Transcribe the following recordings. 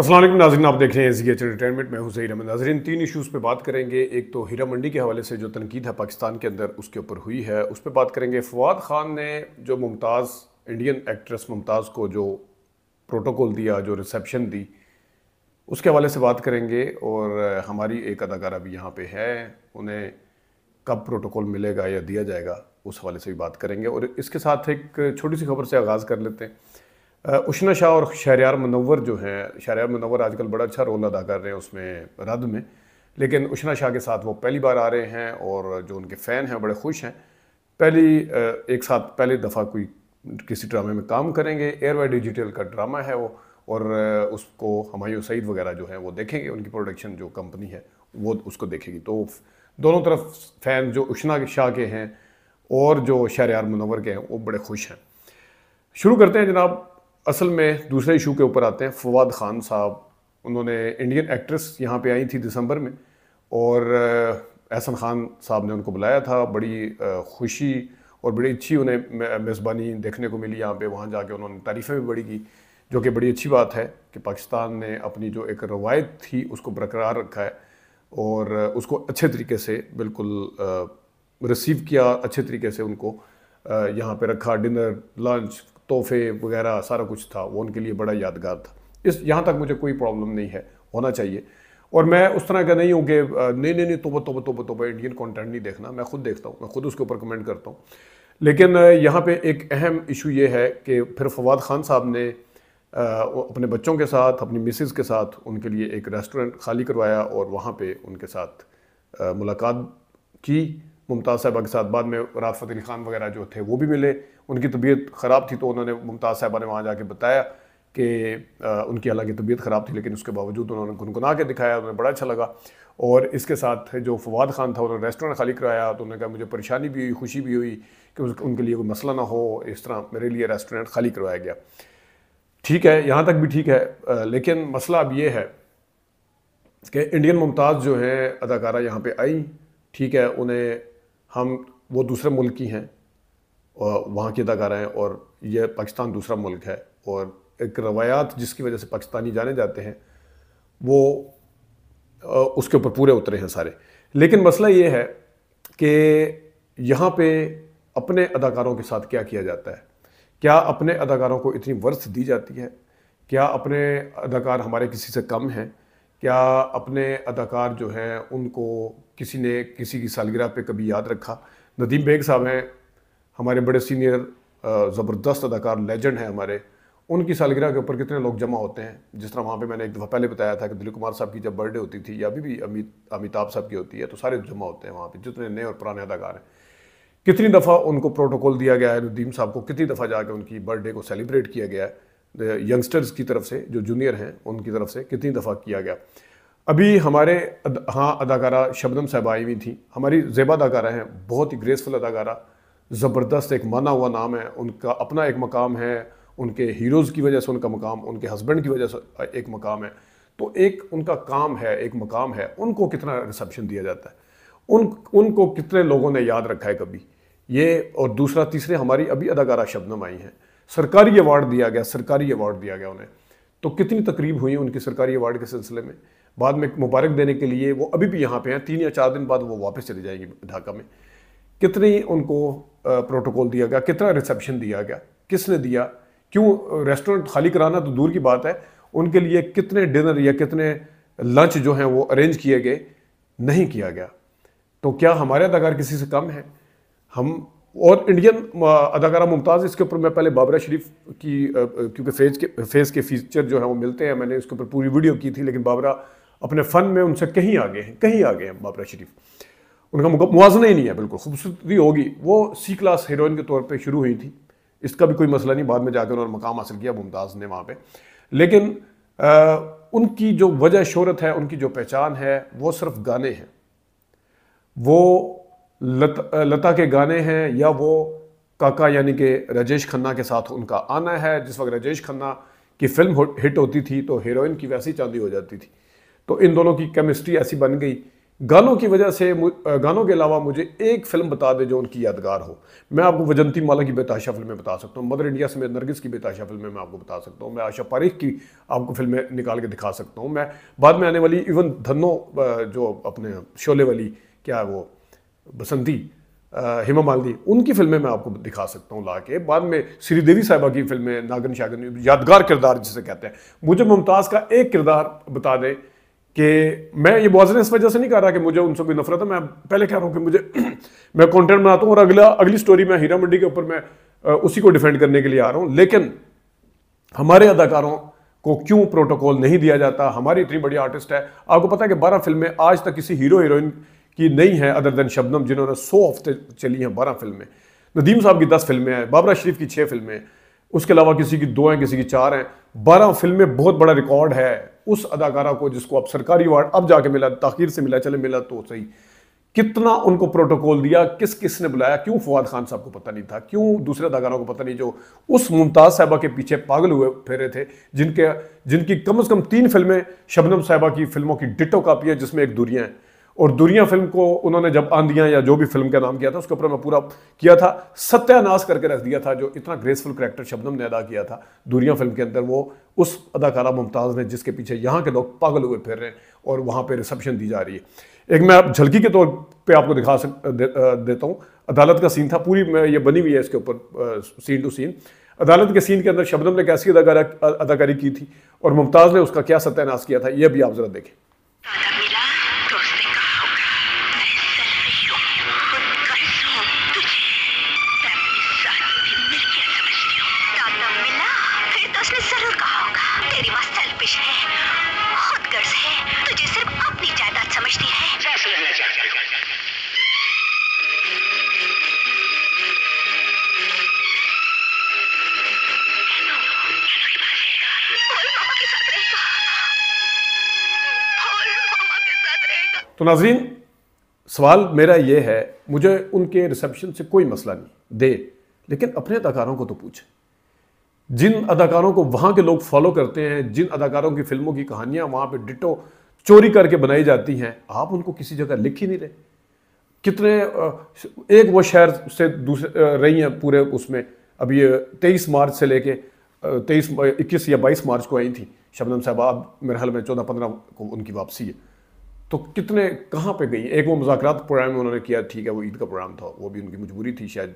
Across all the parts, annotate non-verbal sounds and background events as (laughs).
असल नाजरन आप देख रहे हैं जी एच एंटरटेनमेंट में हुसैन अहमद नाजरन तीन इशूज़ पे बात करेंगे एक तो हीरा मंडी के हवाले से जो तनकीद है पाकिस्तान के अंदर उसके ऊपर हुई है उस पर बात करेंगे फवाद ख़ान ने जो मुमताज़ इंडियन एक्ट्रेस मुमताज़ को जो प्रोटोकॉल दिया जो रिसेप्शन दी उसके हवाले से बात करेंगे और हमारी एक अदाकारा भी यहाँ पर है उन्हें कब प्रोटोकॉल मिलेगा या दिया जाएगा उस हवाले से भी बात करेंगे और इसके साथ एक छोटी सी खबर से आगाज़ कर लेते हैं उशना शाह और शहरियार मनवर जो हैं शहरियार मनवर आजकल बड़ा अच्छा रोल अदा कर रहे हैं उसमें रद में लेकिन उशना शाह के साथ वो पहली बार आ रहे हैं और जो उनके फ़ैन हैं बड़े खुश हैं पहली एक साथ पहले दफ़ा कोई किसी ड्रामे में काम करेंगे एयरवाई डिजिटल का ड्रामा है वो और उसको हमायूं सईद वगैरह जो हैं वो देखेंगे उनकी प्रोडक्शन जो कंपनी है वो उसको देखेगी तो दोनों तरफ फ़ैन जो उशना शाह के हैं और जो शहरियार मनवर के हैं वो बड़े खुश हैं शुरू करते हैं जनाब असल में दूसरे इशू के ऊपर आते हैं फवाद ख़ान साहब उन्होंने इंडियन एक्ट्रेस यहाँ पे आई थी दिसंबर में और एहसन ख़ान साहब ने उनको बुलाया था बड़ी खुशी और बड़ी अच्छी उन्हें मेज़बानी देखने को मिली यहाँ पे वहाँ जाके उन्होंने तारीफ़ें भी बड़ी की जो कि बड़ी अच्छी बात है कि पाकिस्तान ने अपनी जो एक रवायत थी उसको बरकरार रखा है और उसको अच्छे तरीके से बिल्कुल रिसीव किया अच्छे तरीके से उनको यहाँ पे रखा डिनर लंच तोहफे वगैरह सारा कुछ था वो उनके लिए बड़ा यादगार था इस यहाँ तक मुझे कोई प्रॉब्लम नहीं है होना चाहिए और मैं उस तरह का नहीं हूँ कि नहीं नहीं नहीं तोबा तोबा तोबा तोबा इंडियन कंटेंट नहीं देखना मैं खुद देखता हूँ मैं खुद उसके ऊपर कमेंट करता हूँ लेकिन यहाँ पे एक अहम इशू ये है कि फिर फवाद खान साहब ने अपने बच्चों के साथ अपनी मिसिज़ के साथ उनके लिए एक रेस्टोरेंट खाली करवाया और वहाँ पर उनके साथ मुलाकात की मुमताज़ साहबा के साथ बाद में रात फतेह खान वगैरह जो थे वो भी मिले उनकी तबीयत ख़राब थी तो उन्होंने मुमताज़ साहबा ने वहाँ जाके बताया कि उनकी हालांकि तबीयत ख़राब थी लेकिन उसके बावजूद उन्होंने गुनगुना के दिखाया उन्हें बड़ा अच्छा लगा और इसके साथ जो फवाद खान था उन्होंने रेस्टोरेंट खाली कराया तो उन्होंने कहा मुझे परेशानी भी हुई खुशी भी हुई कि उनके लिए कोई मसला ना हो इस तरह मेरे लिए रेस्टोरेंट खाली करवाया गया ठीक है यहाँ तक भी ठीक है लेकिन मसला अब ये है कि इंडियन मुमताज़ जो हैं अदाकारा यहाँ पर आई ठीक है उन्हें हम वो दूसरे मुल्क की हैं वहाँ की अदाकार हैं और यह पाकिस्तान दूसरा मुल्क है और एक रवायात जिसकी वजह से पाकिस्तानी जाने जाते हैं वो उसके ऊपर पूरे उतरे हैं सारे लेकिन मसला ये है कि यहाँ पे अपने अदाकारों के साथ क्या किया जाता है क्या अपने अदाकारों को इतनी वर्थ दी जाती है क्या अपने अदाकार हमारे किसी से कम हैं क्या अपने अदाकार जो हैं उनको किसी ने किसी की सालगिरह पे कभी याद रखा नदीम बेग साहब हैं हमारे बड़े सीनियर ज़बरदस्त अदाकार लेजेंड हैं हमारे उनकी सालगिरह के ऊपर कितने लोग जमा होते हैं जिस तरह वहाँ पे मैंने एक दफ़ा पहले बताया था कि दिलीप कुमार साहब की जब बर्थडे होती थी या अभी भी अमित अमिताभ साहब की होती है तो सारे जमा होते हैं वहाँ पे जितने नए और पुराने अदाकार हैं कितनी दफ़ा उनको प्रोटोकॉल दिया गया है नदीम साहब को कितनी दफ़ा जाकर उनकी बर्थडे को सेलिब्रेट किया गया है यंगस्टर्स की तरफ से जो जूनियर हैं उनकी तरफ से कितनी दफ़ा किया गया अभी हमारे अद, हाँ अदाकारा शबनम साहब आई हुई थी हमारी जेबा अदाकारा हैं बहुत ही ग्रेसफुल अदाकारा ज़बरदस्त एक माना हुआ नाम है उनका अपना एक मकाम है उनके हीरोज़ की वजह से उनका मकाम उनके हस्बैंड की वजह से एक मकाम है तो एक उनका काम है एक मकाम है उनको कितना रिसेप्शन दिया जाता है उन उनको कितने लोगों ने याद रखा है कभी ये और दूसरा तीसरे हमारी अभी अदाकारा शबनम आई हैं सरकारी अवार्ड दिया गया सरकारी अवार्ड दिया गया उन्हें तो कितनी तकरीब हुई उनकी सरकारी अवार्ड के सिलसिले में बाद में मुबारक देने के लिए वो अभी भी यहाँ पे हैं तीन या चार दिन बाद वो वापस चले जाएंगे ढाका में कितनी उनको प्रोटोकॉल दिया गया कितना रिसेप्शन दिया गया किसने दिया क्यों रेस्टोरेंट खाली कराना तो दूर की बात है उनके लिए कितने डिनर या कितने लंच जो हैं वो अरेंज किए गए नहीं किया गया तो क्या हमारे अदाकार किसी से कम हैं हम और इंडियन अदाकारा मुमताज़ इसके ऊपर मैं पहले बाबरा शरीफ की क्योंकि फेज के फेज के फीचर जो है वो मिलते हैं मैंने इसके ऊपर पूरी वीडियो की थी लेकिन बाबरा अपने फ़न में उनसे कहीं आगे हैं कहीं आगे हैं बाबरा शरीफ उनका मुआवजा ही नहीं है बिल्कुल खूबसूरती होगी वो सी क्लास हीरोइन के तौर पर शुरू हुई थी इसका भी कोई मसला नहीं बाद में जाकर उन्होंने मकाम हासिल किया मुमताज़ ने वहाँ पर लेकिन आ, उनकी जो वजह शहरत है उनकी जो पहचान है वो सिर्फ गाने हैं वो लत, लता के गाने हैं या वो काका यानी कि राजेश खन्ना के साथ उनका आना है जिस वक्त राजेश खन्ना की फिल्म हिट होती थी तो हीरोइन की वैसी चांदी हो जाती थी तो इन दोनों की केमिस्ट्री ऐसी बन गई गानों की वजह से गानों के अलावा मुझे एक फिल्म बता दे जो उनकी यादगार हो मैं आपको वजंती माला की बेताशा फिल्में बता सकता हूँ मदर इंडिया समेत नरगिस की बेताशा फिल्में मैं आपको बता सकता हूँ मैं आशा पारिख की आपको फिल्में निकाल के दिखा सकता हूँ मैं बाद में आने वाली इवन धनो जो अपने शोले वाली क्या है वो बसंती हेमा मालदी उनकी फिल्में मैं आपको दिखा सकता हूँ ला के बाद में श्रीदेवी साहिबा की फिल्में नागन शागन यादगार किरदार जिसे कहते हैं मुझे मुमताज़ का एक किरदार बता दें कि मैं ये बॉजन इस वजह से नहीं कर रहा कि मुझे उनसे कोई नफरत है मैं पहले कह रहा हूँ कि मुझे (clears throat) मैं कंटेंट बनाता हूँ और अगला अगली स्टोरी में हीरा मंडी के ऊपर मैं उसी को डिफेंड करने के लिए आ रहा हूँ लेकिन हमारे अदाकारों को क्यों प्रोटोकॉल नहीं दिया जाता हमारी इतनी बड़ी आर्टिस्ट है आपको पता है कि बारह फिल्में आज तक किसी हीरो हीरोइन की नहीं है अदर देन शबनम जिन्होंने सौ हफ्ते चली हैं बारह फिल्में नदीम साहब की दस फिल्में हैं बाबरा शरीफ की छः फिल्में हैं उसके अलावा किसी की दो हैं किसी की चार हैं बारह फिल्में बहुत बड़ा रिकॉर्ड है उस अदाकारा को जिसको अब सरकारी अवार्ड अब जाके मिला ताखिर से मिला चले मिला तो सही कितना उनको प्रोटोकॉल दिया किस किस ने बुलाया क्यों फवाद खान साहब को पता नहीं था क्यों दूसरे अदाकारों को पता नहीं जो उस मुमताज़ साहबा के पीछे पागल हुए फेरे थे जिनके जिनकी कम से कम तीन फिल्में शबनम साहबा की फिल्मों की डिटो कापी है जिसमें एक दूरियां हैं और दुनिया फिल्म को उन्होंने जब आंधियाँ या जो भी फिल्म का नाम किया था उसके ऊपर मैं पूरा किया था सत्यानाश करके रख दिया था जो इतना ग्रेसफुल करेक्टर शबनम ने अदा किया था दुनिया फिल्म के अंदर वो उस अदाकारा मुमताज़ ने जिसके पीछे यहाँ के लोग पागल हुए फिर रहे हैं और वहाँ पर रिसेप्शन दी जा रही है एक मैं आप झलकी के तौर पर आपको दिखा सक दे, देता हूँ अदालत का सीन था पूरी मैं ये बनी हुई है इसके ऊपर सीन टू सीन अदालत के सीन के अंदर शबनम ने कैसी अदाकारी की थी और मुमताज़ ने उसका क्या सत्यानाश किया था ये भी आप ज़रा देखें तो नाजरीन सवाल मेरा ये है मुझे उनके रिसेप्शन से कोई मसला नहीं दे लेकिन अपने अदाकारों को तो पूछे जिन अदाकारों को वहाँ के लोग फॉलो करते हैं जिन अदाकारों की फिल्मों की कहानियाँ वहाँ पर डिटो चोरी करके बनाई जाती हैं आप उनको किसी जगह लिख ही नहीं रहे कितने एक वो शहर से दूसरे रही हैं पूरे उसमें अब ये तेईस मार्च से लेके तेईस इक्कीस या बाईस मार्च को आई थी शबनम साहब आप मेरे हाल में चौदह पंद्रह को उनकी वापसी है तो कितने कहाँ पे गई एक वो मुजाकर प्रोग्राम उन्होंने किया ठीक है वो ईद का प्रोग्राम था वो भी उनकी मजबूरी थी शायद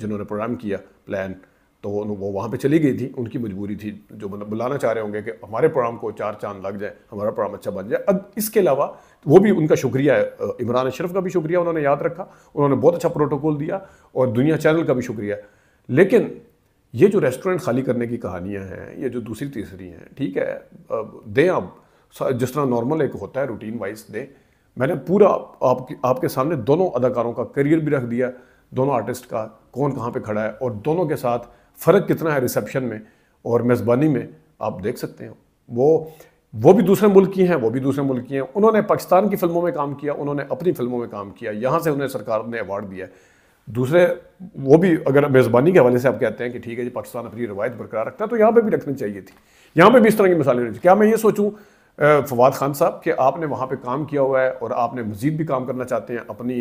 जिन्होंने प्रोग्राम किया प्लान तो वो वहाँ पे चली गई थी उनकी मजबूरी थी जो मतलब बुलाना चाह रहे होंगे कि हमारे प्रोग्राम को चार चांद लग जाए हमारा प्रोग्राम अच्छा बन जाए अब इसके अलावा वो भी उनका शुक्रिया है इमरान अशरफ का भी शुक्रिया उन्होंने याद रखा उन्होंने बहुत अच्छा प्रोटोकॉल दिया और दुनिया चैनल का भी शुक्रिया लेकिन ये जो रेस्टोरेंट खाली करने की कहानियाँ हैं ये जो दूसरी तीसरी हैं ठीक है दें अब जिस तरह नॉर्मल एक होता है रूटीन वाइज दे मैंने पूरा आपके आपके सामने दोनों अदाकारों का करियर भी रख दिया दोनों आर्टिस्ट का कौन कहाँ पे खड़ा है और दोनों के साथ फ़र्क कितना है रिसेप्शन में और मेज़बानी में आप देख सकते हैं वो वो भी दूसरे मुल्क की हैं वो भी दूसरे मुल्क की हैं उन्होंने पाकिस्तान की फिल्मों में काम किया उन्होंने अपनी फिल्मों में काम किया यहाँ से उन्हें सरकार ने अवार्ड दिया दूसरे वो भी अगर मेज़बानी के हवाले से आप कहते हैं कि ठीक है जी पाकिस्तान अपनी रवायत बरकरार रखता है तो यहाँ पर भी रखनी चाहिए थी यहाँ पर भी इस तरह की मिसालें क्या मैं ये सोचूँ फवाद खान साहब कि आपने वहाँ पर काम किया हुआ है और आपने मज़ीद भी काम करना चाहते हैं अपनी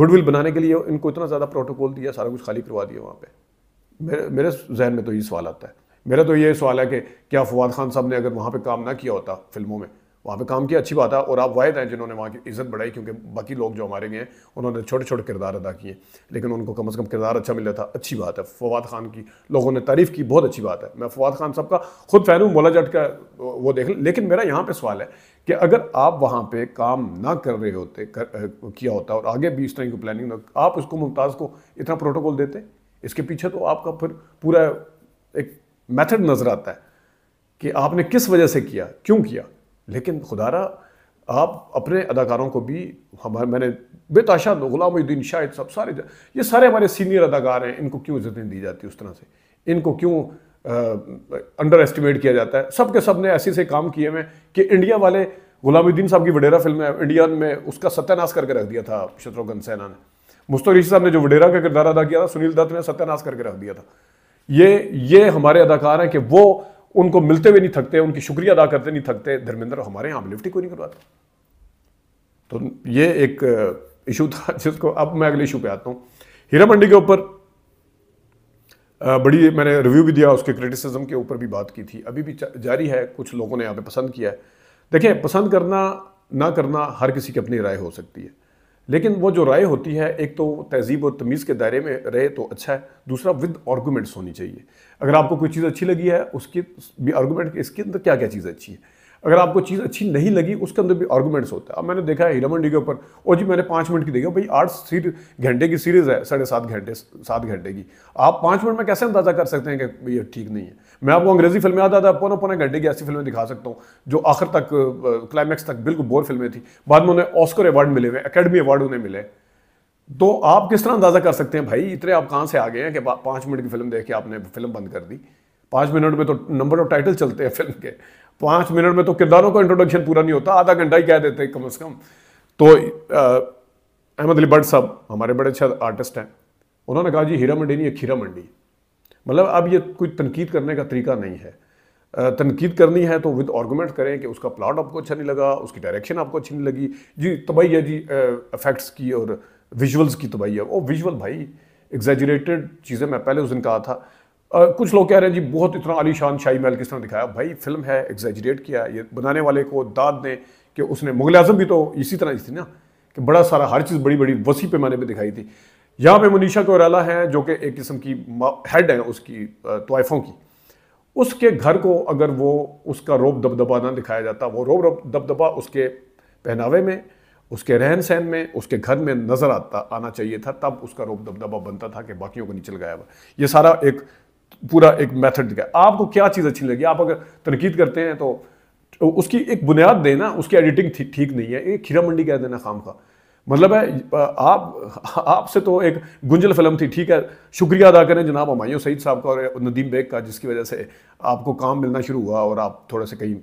गुडविल बनाने के लिए इनको इतना ज़्यादा प्रोटोकॉल दिया सारा कुछ खाली करवा दिया वहाँ पर मेरे मेरे जहन में तो ये सवाल आता है मेरा तो ये सवाल है कि क्या फवाद खान साहब ने अगर वहाँ पर काम ना किया होता फिल्मों में वहाँ पे काम किया अच्छी बात है और आप वाहिद हैं जिन्होंने वहाँ की इज़्ज़त बढ़ाई क्योंकि बाकी लोग जो हमारे गए हैं उन्होंने छोटे छोटे किरदार अदा किए लेकिन उनको कम अज़ कम किरदार अच्छा मिला था अच्छी बात है फवाद खान की लोगों ने तारीफ़ की बहुत अच्छी बात है मैं फवाद खान साहब का खुद फ़ैन हूँ मोला जट का वो देख लेकिन मेरा यहाँ पर सवाल है कि अगर आप वहाँ पर काम ना कर रहे होते कर, किया होता और आगे भी इस तरह की प्लानिंग आप उसको मुमताज़ को इतना प्रोटोकॉल देते इसके पीछे तो आपका फिर पूरा एक मैथड नज़र आता है कि आपने किस वजह से किया क्यों किया लेकिन खुदारा आप अपने अदाकारों को भी हमारे मैंने बेताशा गुलामुद्दीन शाहिद सब सारे ये सारे हमारे सीनियर अदाकार हैं इनको क्यों इज्जतें दी जाती है उस तरह से इनको क्यों अंडर एस्टिमेट किया जाता है सब के सब ने ऐसे से काम किए हुए कि इंडिया वाले गुलामुद्दीन साहब की वडेरा फिल्म है इंडिया में उसका सत्यानाश करके रख दिया था शत्रुघ्न सेना ने मुस्तक ऋषि साहब ने जो वडेरा का किरदार अदा किया था सुनील दत्त ने सत्यानाश करके रख दिया था ये ये हमारे अदाकार हैं कि वो उनको मिलते हुए नहीं थकते उनकी शुक्रिया अदा करते नहीं थकते धर्मेंद्र हमारे यहाँ लिफ्ट ही कोई नहीं करवाते तो ये एक इशू था (laughs) जिसको अब मैं अगले इशू पे आता हूँ हीरा मंडी के ऊपर बड़ी मैंने रिव्यू भी दिया उसके क्रिटिसिज्म के ऊपर भी बात की थी अभी भी जारी है कुछ लोगों ने यहाँ पे पसंद किया है देखें पसंद करना ना करना हर किसी की अपनी राय हो सकती है लेकिन वो जो राय होती है एक तो तहजीब और तमीज़ के दायरे में रहे तो अच्छा है दूसरा विद आर्गूमेंट्स होनी चाहिए अगर आपको कोई चीज़ अच्छी लगी है उसकी भी आर्गूमेंट इसके अंदर क्या क्या चीज़ अच्छी है अगर आपको चीज़ अच्छी नहीं लगी उसके अंदर भी आर्गूमेंट्स होता है अब मैंने देखा है हीरा मंडी के ऊपर और जी मैंने पाँच मिनट की देखी भाई आठ सीट घंटे की सीरीज़ है साढ़े सात घंटे सात घंटे की आप पाँच मिनट में कैसे अंदाज़ा कर सकते हैं कि ये ठीक नहीं है मैं आपको अंग्रेजी फिल्में आता था पौने पौने घंटे की ऐसी फिल्में दिखा सकता हूँ जो आखिर तक क्लाइमैक्स तक बिल्कुल बोर फिल्में थी बाद में उन्हें ऑस्कर अवार्ड मिले हुए अकेडमी अवार्ड उन्हें मिले तो आप किस तरह अंदाजा कर सकते हैं भाई इतने आप कहाँ से आ गए हैं कि पाँच मिनट की फिल्म देख के आपने फिल्म बंद कर दी पाँच मिनट में तो नंबर ऑफ टाइटल चलते हैं फिल्म के पाँच मिनट में तो किरदारों का इंट्रोडक्शन पूरा नहीं होता आधा घंटा ही कह देते कम अज़ कम तो अहमद अली भट्ट साहब हमारे बड़े अच्छे आर्टिस्ट हैं उन्होंने कहा जी हीरा मंडी नहीं है खीरा मंडी मतलब अब ये कोई तनकीद करने का तरीका नहीं है तनकीद करनी है तो विद आर्गूमेंट करें कि उसका प्लाट आपको अच्छा नहीं लगा उसकी डायरेक्शन आपको अच्छी नहीं लगी जी तबाही है जी इफेक्ट्स की और विजुअल्स की तबाही है वो विजुअल भाई एग्जेजरेटेड चीज़ें मैं पहले उस दिन कहा था आ, कुछ लोग कह रहे हैं जी बहुत इतना आलीशान शाही महल किस तरह दिखाया भाई फिल्म है एग्जेजरेट किया ये बनाने वाले को दाद दें कि उसने मुगल आजम भी तो इसी तरह थी ना कि बड़ा सारा हर चीज़ बड़ी बड़ी वसी पैमाने पर दिखाई थी यहाँ पे मुनीषा कोराला है जो कि एक किस्म की हेड है उसकी तोयफ़ों की उसके घर को अगर वो उसका रोब दबदबा ना दिखाया जाता वो रोब रोब दबदबा उसके पहनावे में उसके रहन सहन में उसके घर में नज़र आता आना चाहिए था तब उसका रोब दबदबा बनता था कि बाकियों को निचल गया हुआ ये सारा एक पूरा एक मेथड दिखाया आपको क्या चीज़ अच्छी लगी आप अगर तनकीद करते हैं तो, तो उसकी एक बुनियाद देना उसकी एडिटिंग ठीक नहीं है एक खीरा मंडी कह देना खाम खा मतलब है आप आपसे तो एक गुंजल फिल्म थी ठीक है शुक्रिया अदा करें जनाब हमायूं सईद साहब का और नदीम बेग का जिसकी वजह से आपको काम मिलना शुरू हुआ और आप थोड़े से कहीं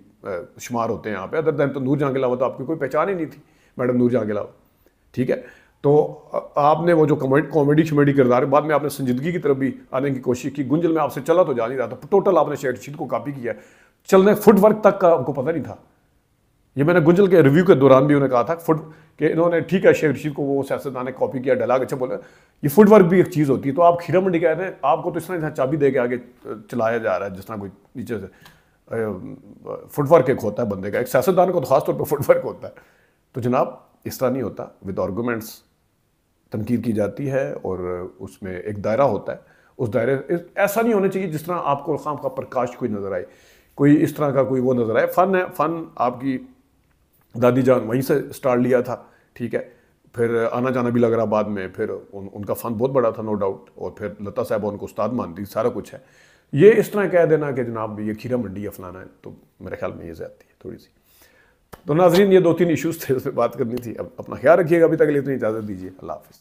शुमार होते हैं यहाँ पे अदर दैन तो नूर जहाँ के अलावा तो आपकी कोई पहचान ही नहीं थी मैडम नूर जहाँ के अलावा ठीक है तो आपने वो जो कमेड कॉमेडी शमेडी किरदार बाद में आपने संजीदगी की तरफ भी आने की कोशिश की गुंजल में आपसे चला तो जा नहीं रहा था तो टोटल आपने शेयर शीट को कापी किया चलने फुटवर्क तक का आपको पता नहीं था ये मैंने गुंजल के रिव्यू के दौरान भी उन्हें कहा था फुट कि इन्होंने ठीक है शेख रशीद को वो सियासतदान ने कॉपी किया डला अच्छा बोला ये फुटवर्क भी एक चीज़ होती है तो आप खीरा मंडी कह रहे हैं आपको तो इस तरह चाबी दे के आगे चलाया जा रहा है जिस तरह कोई नीचे से फुटवर्क एक होता है बंदे का एक सियासतदान को तो खासतौर पर फुटवर्क होता है तो जनाब इस तरह नहीं होता विद आर्गूमेंट्स तनकीद की जाती है और उसमें एक दायरा होता है उस दायरे ऐसा नहीं होना चाहिए जिस तरह आपको खाम का प्रकाश कोई नज़र आए कोई इस तरह का कोई वो नज़र आए फ़न है फ़न आपकी दादी जान वहीं से स्टार्ट लिया था ठीक है फिर आना जाना भी लग रहा बाद में फिर उन, उनका फन बहुत बड़ा था नो डाउट और फिर लता साहब उनको उस्ताद मानती सारा कुछ है ये इस तरह कह देना कि जनाब ये खीरा मंडी या फलाना है तो मेरे ख्याल में ये ज्यादा है थोड़ी सी तो नाजरीन ये दो तीन इश्यूज़ थे उस पर बात करनी थी अब अपना ख्याल रखिएगा अभी तक लेते इजाज़त दीजिए अल्लाह हाफ़